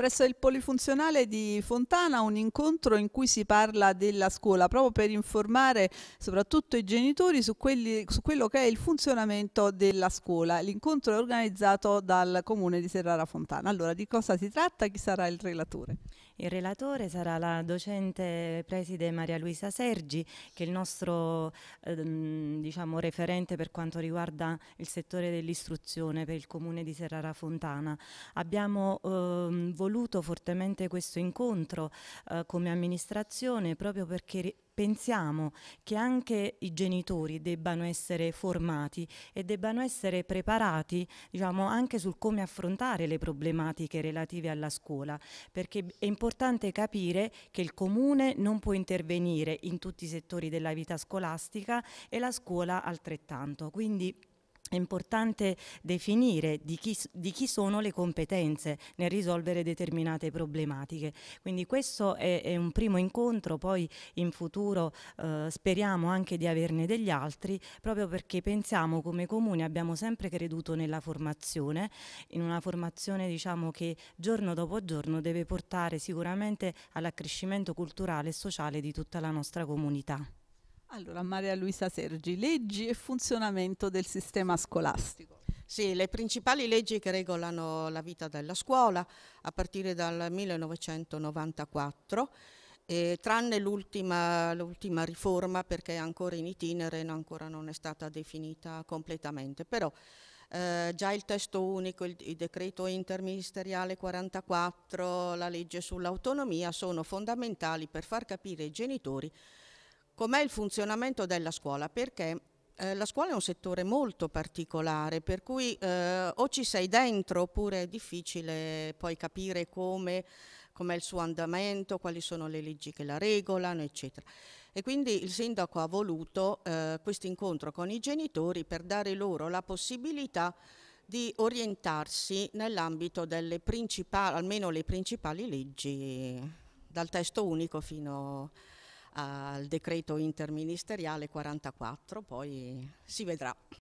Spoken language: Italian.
presso il polifunzionale di Fontana un incontro in cui si parla della scuola, proprio per informare soprattutto i genitori su, quelli, su quello che è il funzionamento della scuola. L'incontro è organizzato dal comune di Serrara Fontana. Allora, di cosa si tratta? Chi sarà il relatore? Il relatore sarà la docente preside Maria Luisa Sergi, che è il nostro ehm, diciamo, referente per quanto riguarda il settore dell'istruzione per il comune di Serrara Fontana. Abbiamo ehm, voluto voluto fortemente questo incontro eh, come amministrazione proprio perché pensiamo che anche i genitori debbano essere formati e debbano essere preparati diciamo, anche sul come affrontare le problematiche relative alla scuola, perché è importante capire che il comune non può intervenire in tutti i settori della vita scolastica e la scuola altrettanto. Quindi è importante definire di chi, di chi, sono le competenze nel risolvere determinate problematiche. Quindi questo è, è un primo incontro, poi in futuro eh, speriamo anche di averne degli altri, proprio perché pensiamo come comune abbiamo sempre creduto nella formazione, in una formazione diciamo, che giorno dopo giorno deve portare sicuramente all'accrescimento culturale e sociale di tutta la nostra comunità. Allora, Maria Luisa Sergi, leggi e funzionamento del sistema scolastico. Sì, le principali leggi che regolano la vita della scuola a partire dal 1994, eh, tranne l'ultima, riforma perché è ancora in itinere, no, ancora non è stata definita completamente, però eh, già il testo unico, il, il decreto interministeriale 44, la legge sull'autonomia sono fondamentali per far capire ai genitori com'è il funzionamento della scuola, perché eh, la scuola è un settore molto particolare, per cui eh, o ci sei dentro oppure è difficile poi capire come com'è il suo andamento, quali sono le leggi che la regolano, eccetera. E quindi il sindaco ha voluto eh, questo incontro con i genitori per dare loro la possibilità di orientarsi nell'ambito delle principali, almeno le principali leggi, dal testo unico fino a al decreto interministeriale 44, poi si vedrà.